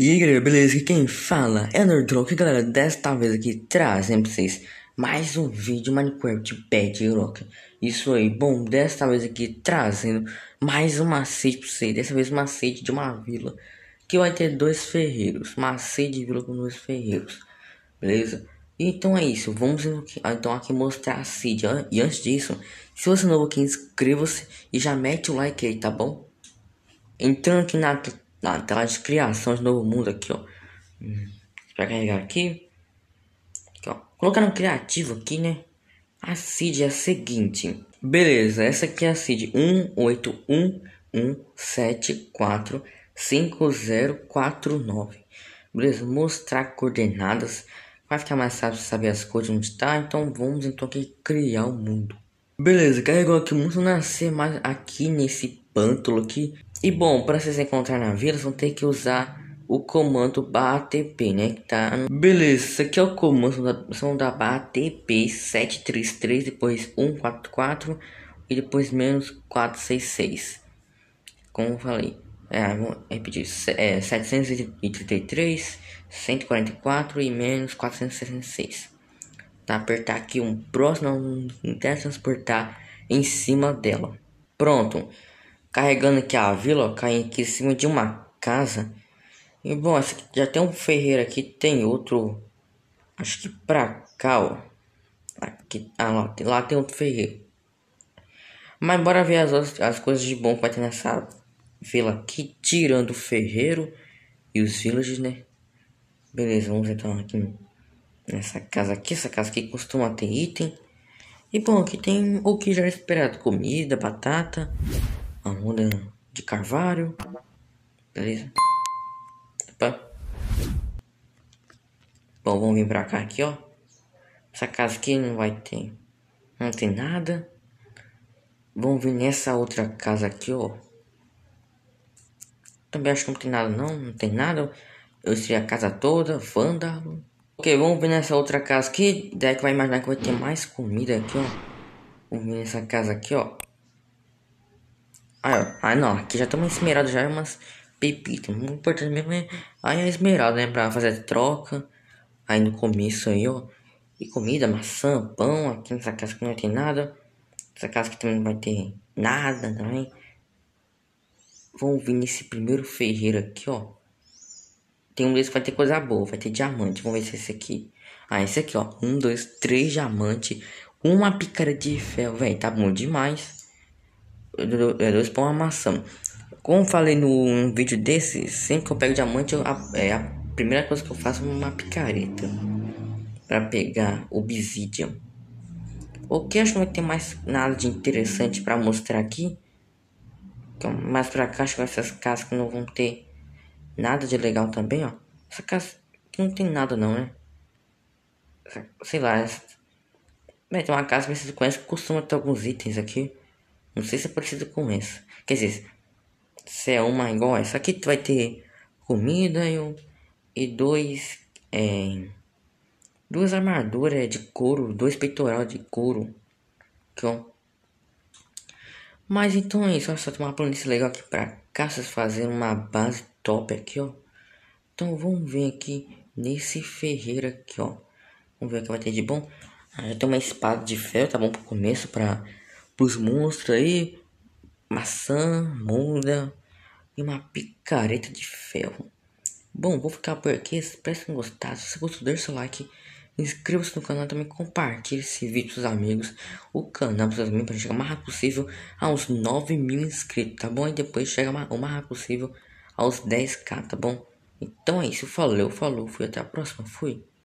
E aí galera, beleza? Aqui quem fala é Nerdrock, galera, desta vez aqui trazendo pra vocês mais um vídeo Minecraft Rock. Isso aí, bom, desta vez aqui trazendo mais um macete pra vocês, dessa vez um macete de uma vila Que vai ter dois ferreiros, macete de vila com dois ferreiros, beleza? Então é isso, vamos ah, então aqui mostrar a seed, e antes disso, se você é novo aqui, inscreva-se e já mete o like aí, tá bom? Entrando aqui na na tela de criação de novo mundo aqui, ó. Pra carregar aqui. aqui ó. Colocar no criativo aqui, né? A seed é a seguinte. Beleza, essa aqui é a seed 18117450449. Beleza, mostrar coordenadas. Vai ficar mais fácil saber as coisas onde está. Então vamos então aqui criar o mundo. Beleza, carregou aqui o mundo nascer, mas aqui nesse pântano aqui. E bom, para vocês encontrar navios vão ter que usar o comando BATP, né? Que tá. Beleza, isso aqui é o comando da, são da BATP 733, depois 144 e depois menos 466. Como eu falei, é, vou repetir: é, 733, 144 e menos 466. Tá? Apertar aqui um próximo, não interessa transportar em cima dela. Pronto carregando aqui a vila, caindo aqui em cima de uma casa. E bom, essa aqui, já tem um ferreiro aqui, tem outro, acho que pra cá, ó. Aqui, ah, lá, lá tem outro ferreiro. Mas bora ver as, as coisas de bom que vai ter nessa vila aqui, tirando o ferreiro e os villages, né? Beleza, vamos entrar aqui nessa casa aqui, essa casa aqui costuma ter item. E bom, aqui tem o que já é esperado, comida, batata muda de Carvalho. Beleza? Opa. Bom, vamos vir pra cá aqui, ó. Essa casa aqui não vai ter. Não tem nada. Vamos vir nessa outra casa aqui, ó. Também acho que não tem nada não. Não tem nada. Eu estirei a casa toda. Vândalo. Ok, vamos vir nessa outra casa aqui. Daí que vai imaginar que vai ter mais comida aqui, ó. Vamos vir nessa casa aqui, ó. Ah, ah não, aqui já estamos esmerado já, é umas pepitas. Muito importante mesmo é aí a é esmeralda, né? Pra fazer troca. Aí no começo aí, ó. E comida, maçã, pão. Aqui nessa casa que não tem nada. Essa casa que também não vai ter nada também. Vamos vir nesse primeiro ferreiro aqui, ó. Tem um desse que vai ter coisa boa, vai ter diamante. Vamos ver se é esse aqui. Ah, esse aqui, ó. Um, dois, três diamante. Uma picara de ferro, velho. Tá bom demais do, dois pão uma maçã. Como falei num vídeo desse, sempre que eu pego diamante, eu, a, é, a primeira coisa que eu faço é uma picareta. para pegar obsidian. O que acho que não vai ter mais nada de interessante para mostrar aqui. Então, mais pra cá, acho que essas casas que não vão ter nada de legal também, ó. Essa casa que não tem nada não, né? Sei lá. Essa... Bem, tem uma casa que vocês conhecem que costuma ter alguns itens aqui. Não sei se é parecido com essa. Quer dizer, se é uma igual a essa aqui, tu vai ter comida e, e dois. É, duas armaduras de couro, dois peitoral de couro. Aqui, ó. Mas então é isso, olha só, tem uma planície legal aqui pra caças fazer uma base top aqui, ó. Então vamos ver aqui nesse ferreiro aqui, ó. Vamos ver o que vai ter de bom. Ah, já tem uma espada de ferro, tá bom pro começo, pra pros monstros aí. Maçã, muda e uma picareta de ferro. Bom, vou ficar por aqui. Espero que tenham gostado. Se gostou, deixe seu like. Inscreva-se no canal também compartilhe esse vídeo com seus amigos. O canal precisa mim para chegar o mais rápido possível aos 9 mil inscritos, tá bom? E depois chega o mais rápido possível aos 10k, tá bom? Então é isso. falou, falou. Fui até a próxima. Fui.